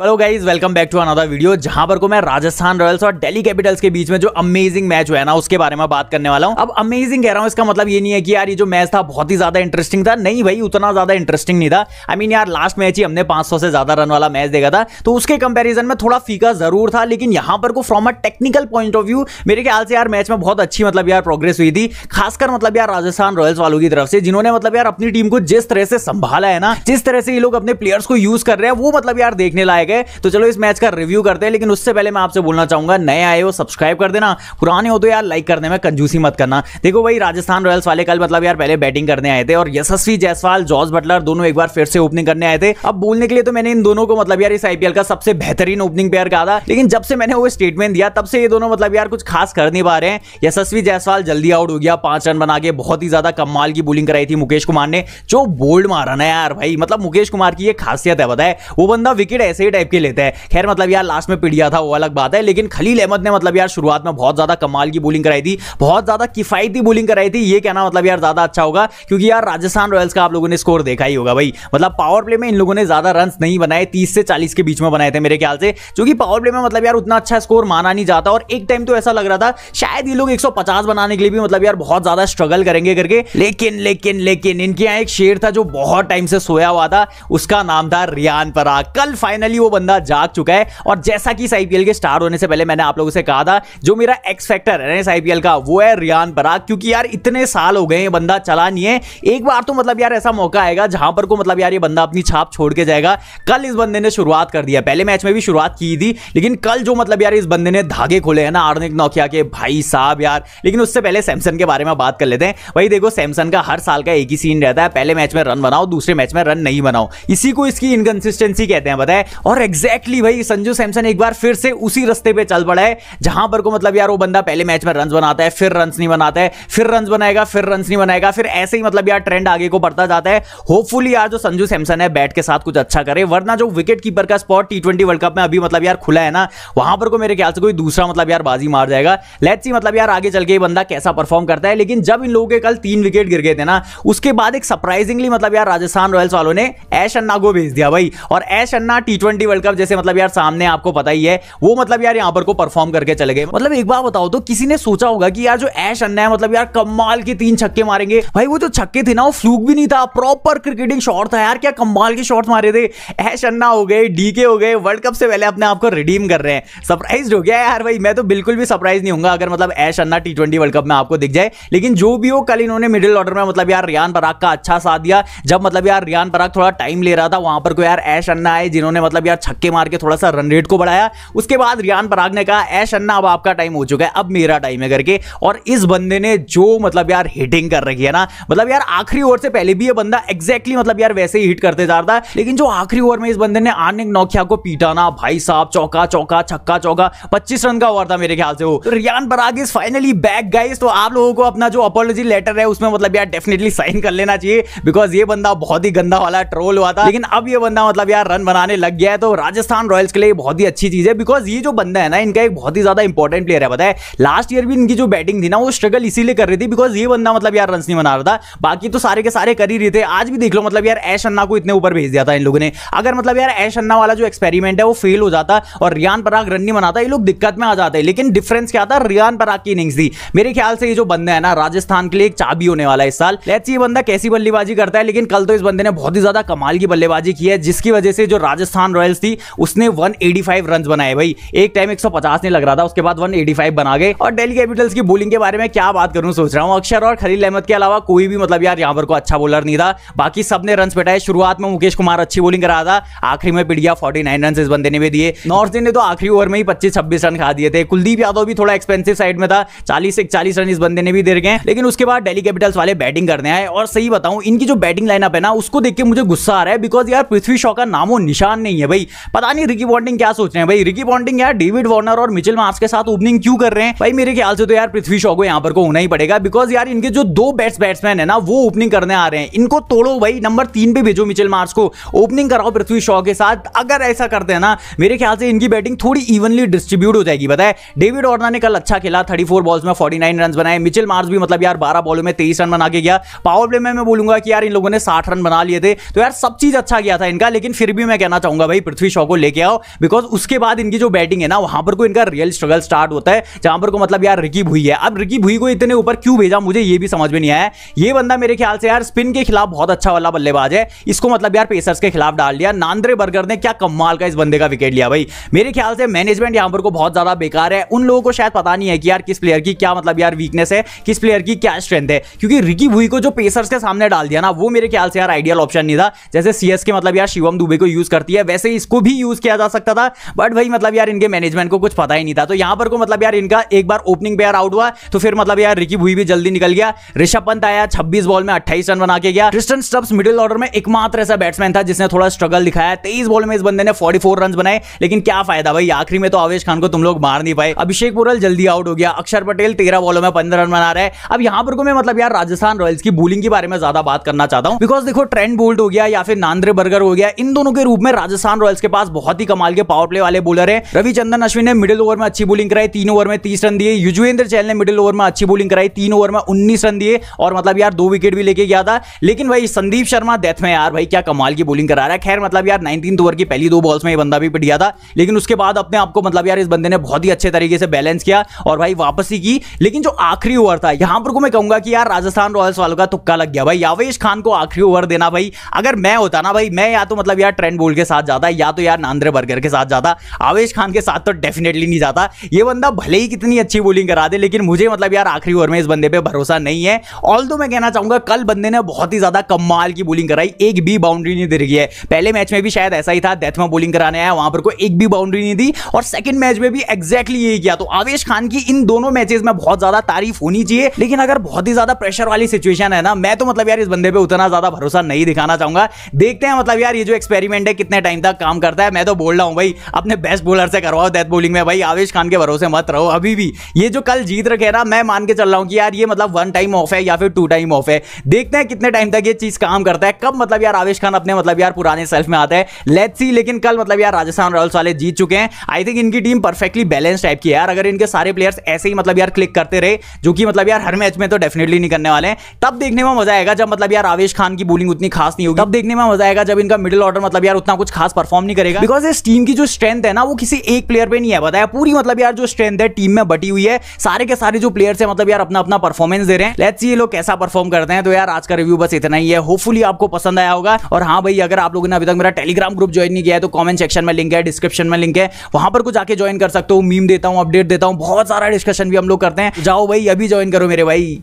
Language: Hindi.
hello guys welcome back to another video जहां पर को मैं राजस्थान रॉयल्स और दिल्ली कैपिटल्स के बीच में जो अमेजिंग मैच हुआ है ना उसके बारे में बात करने वाला हूं अब अमेजिंग कह रहा हूं इसका मतलब ये नहीं है कि यार ये जो मैच था बहुत ही ज्यादा इंटरेस्टिंग था नहीं भाई उतना ज्यादा इंटरेस्टिंग नहीं था आई I मीन mean, यार लास्ट मैच ही हमने पांच से ज्यादा रन वाला मैच देखा था तो उसके कंपेरिजन में थोड़ा फीका जरूर था लेकिन यहां पर को from a technical point of view मेरे ख्याल से यार मैच में बहुत अच्छी मतलब यार प्रोग्रेस हुई थी खासकर मतलब यार राजस्थान रॉयल्स वालों की तरफ से जिन्होंने मतलब यार अपनी टीम को जिस तरह से संभाला है ना जिस तरह से ये लोग अपने प्लेयर्स को यूज कर रहे हैं वो मतलब यार देखने लायक गए तो चलो इस मैच का रिव्यू करते हैं लेकिन उससे पहले मैं आपसे बोलना चाहूंगा नए आए हो सब्सक्राइब कर देना पुराने हो तो यार लाइक करने में कंजूसी मत करना देखो भाई राजस्थान रॉयल्स वाले कल मतलब यार पहले बैटिंग करने आए थे और यशस्वी जयसवाल जॉर्ज बटलर दोनों एक बार फिर से ओपनिंग करने आए थे अब बोलने के लिए तो मैंने इन दोनों को मतलब यार इस आईपीएल का सबसे बेहतरीन ओपनिंग पेयर कहा था लेकिन जब से मैंने वो स्टेटमेंट दिया तब से ये दोनों मतलब यार कुछ खास कर नहीं पा रहे हैं यशस्वी जयसवाल जल्दी आउट हो गया पांच रन बना के बहुत ही ज्यादा कमाल की बोलिंग कराई थी मुकेश कुमार ने जो बोल्ड मारा ना यार भाई मतलब मुकेश कुमार की ये खासियत है बताए वो बंदा विकेट ऐसे ही टाइप के लेते हैं खैर मतलब यार लास्ट में पिटिया था वो अलग बात है लेकिन खलील अहमद ने मतलब यार शुरुआत में बहुत ज्यादा कमाल की बोलिंग कराई थी बहुत ज्यादा किफायती बोलिंग कराई थी ये कहना मतलब यार ज्यादा अच्छा होगा क्योंकि यार राजस्थान रॉयल्स का आप लोगों ने स्कोर देखा ही होगा भाई मतलब पावर प्ले में इन लोगों ने ज्यादा रन नहीं बनाए तीस से चालीस के बीच में बनाए थे मेरे ख्याल से जो कि पावर प्ले में मतलब यार उतना अच्छा स्कोर माना नहीं जाता और एक टाइम तो ऐसा लग रहा था शायद ये लोग एक बनाने के लिए भी मतलब यार बहुत ज्यादा स्ट्रगल करेंगे करके लेकिन लेकिन लेकिन इनके यहाँ एक शेर था जो बहुत टाइम से सोया हुआ था उसका नाम था रियान पराग कल फाइनली फाइनली वो बंदा जाग चुका है और जैसा कि इस आईपीएल के स्टार होने से पहले मैंने आप लोगों से कहा था जो मेरा एक्स फैक्टर है इस आईपीएल का वो है रियान पराग क्योंकि यार इतने साल हो गए ये बंदा चला नहीं है एक बार तो मतलब यार ऐसा मौका आएगा जहां पर को मतलब यार ये बंदा अपनी छाप छोड़ के जाएगा कल इस बंदे ने शुरुआत कर दिया पहले मैच में भी शुरुआत की थी लेकिन कल जो मतलब यार इस बंदे ने धागे खोले है ना आर्निक नोकिया के भाई साहब यार लेकिन उससे पहले सैमसन के बारे में बात कर लेते हैं भाई देखो सैमसन का हर साल का एक ही सीन रहता है पहले मैच में रन बनाओ दूसरे मैच में रन नहीं बनाओ इसी को इसकी इनकन्सिस्टेंसी कहते हैं बताए और एग्जैक्टली exactly भाई संजू सैमसन एक बार फिर से उसी रस्ते पे चल पड़ा है जहां पर को मतलब यार वो बंदा पहले मैच में रन बनाता है फिर रन नहीं बनाता है फिर रन बनाएगा फिर रन नहीं बनाएगा फिर ऐसे ही मतलब यार ट्रेंड आगे को बढ़ता जाता है होपफुली यार जो संजू सैमसन है बैट के साथ कुछ अच्छा करे वरना जो विकेट कीपर का स्पॉट टी वर्ल्ड कप में अभी मतलब यार खुला है ना वहां पर को मेरे ख्याल से कोई दूसरा मतलब यार बाजी मार जाएगा लेट्स सी मतलब यार आगे चल के बंदा कैसा परफॉर्म करता है लेकिन जब इन लोगों के कल तीन विकेट गिर गए थे ना उसके बाद एक सरप्राइजिंगली मतलब यार राजस्थान रॉयल्स वालों ने ऐश अन्ना को भेज दिया भाई और ऐश अन्ना टी ट्वेंटी वर्ल्ड कप जैसे मतलब यार सामने आपको पता ही है वो मतलब यार यहाँ पर को परफॉर्म करके चले गए मतलब एक बार बताओ तो किसी ने सोचा होगा कि यार जो ऐश अन्ना है मतलब यार कमाल के तीन छक्के मारेंगे भाई वो जो छक्के थे ना वो फ्लूक भी नहीं था प्रॉपर क्रिकेटिंग शॉट था यार क्या कमाल के शॉट मारे थे ऐश अन्ना हो गए डीके हो गए वर्ल्ड कप से पहले अपने आप को रिडीम कर रहे हैं सरप्राइज हो गया यार भाई मैं तो बिल्कुल भी सरप्राइज नहीं हूँ अगर मतलब ऐश अन्ना टी वर्ल्ड कप में आपको दिख जाए लेकिन जो भी हो कल इन्होंने मिडिल ऑर्डर में मतलब यार रियान पराग का अच्छा साथ दिया जब मतलब यार रियान पराग थोड़ा टाइम ले रहा था वहां पर कोई यार ऐश अन्ना आए जिन्होंने मतलब भी आज छक्के मार के थोड़ा सा रन रेट को बढ़ाया उसके बाद रियान पराग ने कहा ऐश अन्ना अब आपका टाइम हो चुका है अब मेरा टाइम है करके और इस बंदे ने जो मतलब यार हिटिंग कर रखी है ना मतलब यार आखिरी ओवर से पहले भी ये बंदा एग्जैक्टली मतलब यार वैसे ही हिट करते जा रहा था लेकिन जो आखिरी ओवर में इस बंदे ने आनिक नौकिया को पीटा ना भाई साहब चौका चौका छक्का चौका पच्चीस रन का ओवर था मेरे ख्याल से वो तो Riyan Parag is finally back guys तो आप लोगों को अपना जो अपोलॉजी लेटर है उसमें मतलब यार डेफिनेटली साइन कर लेना चाहिए बिकॉज ये बंदा बहुत ही गंदा वाला ट्रोल हुआ था लेकिन अब ये बंदा मतलब यार रन बनाने लग गया है तो राजस्थान रॉयल्स के लिए बहुत ही अच्छी चीज है बिकॉज ये जो बंदा है ना इनका एक बहुत ही ज्यादा इंपॉर्टेंट प्लेयर है बताए लास्ट ईयर भी इनकी जो बैटिंग थी ना वो स्ट्रगल इसीलिए कर रही थी बिकॉज ये बंदा मतलब यार रन नहीं बना रहा था बाकी तो सारे के सारे कर ही रहे थे आज भी देख लो मतलब यार ऐश अन्ना को इतने ऊपर भेज दिया था इन लोगों ने अगर मतलब यार ऐश अन्ना वाला जो एक्सपेरिमेंट है वो फेल हो जाता और रियान पराग रन नहीं बनाता ये लोग दिक्कत में आ जाते लेकिन डिफरेंस क्या था रियान पराग की इनिंग्स थी मेरे ख्याल से ये जो बंदा है ना राजस्थान के लिए एक चाबी होने वाला है इस साल लेट्स ये बंदा कैसी बल्लेबाजी करता है लेकिन कल तो इस बंदे ने बहुत ही ज्यादा कमाल की बल्लेबाजी की है जिसकी वजह से जो राजस्थान रॉयल रॉयल्स थी उसने 185 रन बनाए भाई एक टाइम 150 नहीं लग रहा था उसके बाद 185 बना गए और डेली कैपिटल्स की बोलिंग के बारे में क्या बात करूं सोच रहा हूं अक्षर और खलील अहमद के अलावा कोई भी मतलब यार यहां पर को अच्छा बॉलर नहीं था बाकी सबने रन बैठाए शुरुआत में मुकेश कुमार अच्छी बोलिंग कर रहा था आखिरी में पिट गया फोर्टी रन इस बंदे ने भी दिए नॉर्थ ने तो आखिरी ओवर में ही पच्चीस छब्बीस रन खा दिए थे कुलदीप यादव भी थोड़ा एक्सपेंसिव साइड में था चालीस इकचालीस रन इस बंदे ने भी दे गए लेकिन उसके बाद डेली कैपिटल्स वाले बैटिंग करने आए और सही बताऊं इनकी जो बैटिंग लाइनअप है ना उसको देख के मुझे गुस्सा आ रहा है बिकॉज यार पृथ्वी शॉ का नामो निशान नहीं है भाई पता नहीं रिकी बॉन्डिंग क्या सोच रहे हैं भाई रिकी बॉन्डिंग यार डेविड वार्नर और मिचिल मार्स के साथ ओपनिंग क्यों कर रहे हैं भाई मेरे ख्याल से तो यार पृथ्वी शॉ को यहाँ पर को होना ही पड़ेगा बिकॉज यार इनके जो दो बेस्ट बैट्समैन है ना वो ओपनिंग करने आ रहे हैं इनको तोड़ो भाई नंबर तीन पे भेजो मिचिल मार्स को ओपनिंग कराओ पृथ्वी शॉ के साथ अगर ऐसा करते हैं ना मेरे ख्याल से इनकी बैटिंग थोड़ी इवनली डिस्ट्रीब्यूट हो जाएगी बताए डेविड वार्नर ने कल अच्छा खेला थर्टी बॉल्स में फोर्टी रन बनाए मिचिल मार्स भी मतलब यार बारह बॉलों में तेईस रन बना के गया पावर प्ले में मैं बोलूंगा कि यार इन लोगों ने साठ रन बना लिए थे तो यार सब चीज अच्छा गया था इनका लेकिन फिर भी मैं कहना चाहूंगा भाई पृथ्वी शॉ को लेके आओ बिकॉज उसके बाद इनकी जो बैटिंग है ना वहां पर कोई इनका रियल स्ट्रगल स्टार्ट होता है जहां पर को मतलब यार रिकी भुई है अब रिकी भुई को इतने ऊपर क्यों भेजा मुझे ये भी समझ में नहीं आया ये बंदा मेरे ख्याल से यार स्पिन के खिलाफ बहुत अच्छा वाला बल्लेबाज है इसको मतलब यार पेसर्स के खिलाफ डाल दिया नांद्रे बर्गर ने क्या कमाल का इस बंदे का विकेट लिया भाई मेरे ख्याल से मैनेजमेंट यहां पर को बहुत ज्यादा बेकार है उन लोगों को शायद पता नहीं है कि यार किस प्लेयर की क्या मतलब यार वीकनेस है किस प्लेयर की क्या स्ट्रेंथ है क्योंकि रिकी भुई को जो पेसर्स के सामने डाल दिया ना वो मेरे ख्याल से यार आइडियल ऑप्शन नहीं था जैसे सीएस के मतलब यार शिवम दुबे को यूज करती है वैसे से इसको भी यूज किया जा सकता था बट भाई मतलब यार इनके मैनेजमेंट को कुछ पता ही नहीं था तो यहां पर को मतलब यार इनका एक बार ओपनिंग पेयर आउट हुआ तो फिर मतलब यार रिकी भुई भी जल्दी निकल गया ऋषभ पंत आया छब्बीस बॉल में अट्ठाईस रन बना के गया क्रिस्टन स्टब्स मिडिल ऑर्डर में एकमात्र ऐसा बैट्समैन था जिसने थोड़ा स्ट्रगल दिखाया तेईस बॉल में इस बंदे ने फोर्टी रन बनाए लेकिन क्या फायदा भाई आखिरी में तो आवेश खान को तुम लोग मार नहीं पाए अभिषेक पुरल जल्दी आउट हो गया अक्षर पटेल तेरह बॉलों में पंद्रह रन बना रहे हैं अब यहां पर को मैं मतलब यार राजस्थान रॉयल्स की बोलिंग के बारे में ज्यादा बात करना चाहता हूँ बिकॉज देखो ट्रेंड बोल्ट हो गया या फिर नांद्रे बर्गर हो गया इन दोनों के रूप में राजस्थान राजस्थान रॉयल्स के पास बहुत ही कमाल के पावर प्ले वाले बॉलर है रविचंदन अश्विन ने मिडिल ओवर में अच्छी बोलिंग कराई तीन ओवर में तीस रन दिए युजवेंद्र चहल ने मिडिल ओवर में अच्छी बोलिंग कराई तीन ओवर में उन्नीस रन दिए और मतलब यार दो विकेट भी लेके गया था लेकिन भाई संदीप शर्मा डेथ में यार भाई क्या कमाल की बोलिंग करा रहा है खैर मतलब यार नाइनटीन ओवर की पहली दो बॉल्स में ये बंदा भी पिटिया था लेकिन उसके बाद अपने आपको मतलब यार इस बंदे ने बहुत ही अच्छे तरीके से बैलेंस किया और भाई वापसी की लेकिन जो आखिरी ओवर था यहां पर को मैं कहूंगा कि यार राजस्थान रॉयल्स वालों का तुक्का लग गया भाई यावेश खान को आखिरी ओवर देना भाई अगर मैं होता ना भाई मैं या तो मतलब यार ट्रेंड बोल के साथ जाता जाता या तो यार नांद्रे बर्गर के साथ जाता आवेश खान के साथ तो डेफिनेटली नहीं जाता ये बंदा भले ही कितनी अच्छी बोलिंग करा दे लेकिन मुझे मतलब यार आखिरी ओवर में इस बंदे पे भरोसा नहीं है ऑल तो मैं कहना चाहूंगा कल बंदे ने बहुत ही ज्यादा कमाल की बोलिंग कराई एक भी बाउंड्री नहीं दे रही है पहले मैच में भी शायद ऐसा ही था डेथ में बोलिंग कराने आया वहां पर कोई एक भी बाउंड्री नहीं दी और सेकंड मैच में भी एक्जैक्टली यही किया तो आवेश खान की इन दोनों मैचेस में बहुत ज्यादा तारीफ होनी चाहिए लेकिन अगर बहुत ही ज्यादा प्रेशर वाली सिचुएशन है ना मैं तो मतलब यार इस बंदे पे उतना ज्यादा भरोसा नहीं दिखाना चाहूंगा देखते हैं मतलब यार ये जो एक्सपेरिमेंट है कितने टाइम तक काम करता है मैं तो बोल रहा हूँ भाई अपने बेस्ट बोलर से करवाओ डेथ बोलिंग में भाई आवेश खान के भरोसे मत रहो अभी भी ये जो कल जीत रखे ना मैं मान के चल रहा हूँ कि यार ये मतलब वन टाइम ऑफ है या फिर टू टाइम ऑफ है देखते हैं कितने टाइम तक ये चीज काम करता है कब मतलब यार आवेश खान अपने मतलब यार पुराने सेल्फ में आता है लेट सी लेकिन कल मतलब यार राजस्थान रॉयल्स वाले जीत चुके हैं आई थिंक इनकी टीम परफेक्टली बैलेंस टाइप की है यार अगर इनके सारे प्लेयर्स ऐसे ही मतलब यार क्लिक करते रहे जो कि मतलब यार हर मैच में तो डेफिनेटली नहीं करने वाले हैं तब देखने में मजा आएगा जब मतलब यार आवेश खान की बोलिंग उतनी खास नहीं होगी तब देखने में मजा आएगा जब इनका मिडिल ऑर्डर मतलब यार उतना कुछ खास परफॉर्म नहीं करेगा बिकॉज इस टीम की जो स्ट्रेंथ है ना वो किसी एक प्लेयर पे नहीं है बताया पूरी मतलब यार जो स्ट्रेंथ है टीम में बटी हुई है सारे के सारे जो प्लेयर्स है मतलब यार अपना अपना परफॉर्मेंस दे रहे हैं लेट्स ये लोग कैसा परफॉर्म करते हैं तो यार आज का रिव्यू बस इतना ही है होपफुली आपको पसंद आया होगा और हाँ भाई अगर आप लोगों ने अभी तक मेरा टेलीग्राम ग्रुप ज्वाइन नहीं किया है तो कॉमेंट सेक्शन में लिंक है डिस्क्रिप्शन में लिंक है वहां पर कुछ आके ज्वाइन कर सकते हो मीम देता हूँ अपडेट देता हूँ बहुत सारा डिस्कशन भी हम लोग करते हैं जाओ भाई अभी ज्वाइन करो मेरे भाई